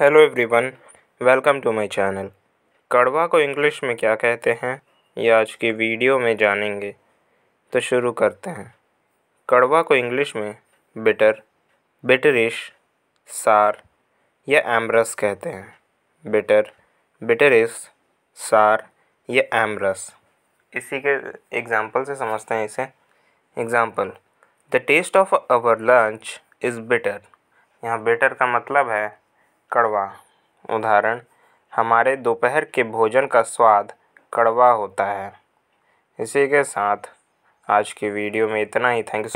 hello everyone welcome to my channel कड़वा को English में क्या कहते हैं ये आज की वीडियो में जानेंगे तो शुरू करते हैं कड़वा को इंग्लिश में बिटर बिटरिश सार या एमरस कहते हैं बिटर बिटरिश सार या एमरस इसी के एग्ज़ाम्पल से समझते हैं इसे example the test of our lunch is bitter यहाँ बेटर का मतलब है कड़वा उदाहरण हमारे दोपहर के भोजन का स्वाद कड़वा होता है इसी के साथ आज की वीडियो में इतना ही थैंक यू